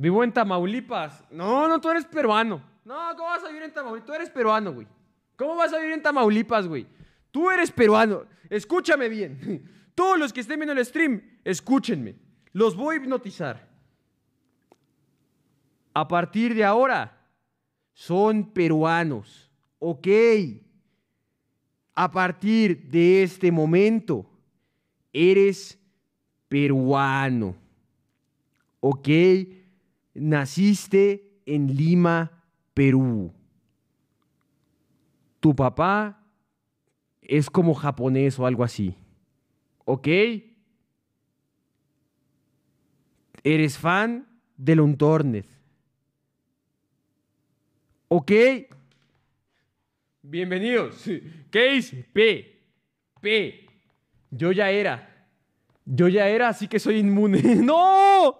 Vivo en Tamaulipas. No, no, tú eres peruano. No, ¿cómo vas a vivir en Tamaulipas? Tú eres peruano, güey. ¿Cómo vas a vivir en Tamaulipas, güey? Tú eres peruano. Escúchame bien. Todos los que estén viendo el stream, escúchenme. Los voy a hipnotizar. A partir de ahora, son peruanos. Ok. A partir de este momento, eres peruano. Ok naciste en Lima, Perú. Tu papá es como japonés o algo así. ¿Ok? Eres fan de Luntornet. ¿Ok? Bienvenidos. ¿Qué es? P. P. Yo ya era. Yo ya era, así que soy inmune. ¡No!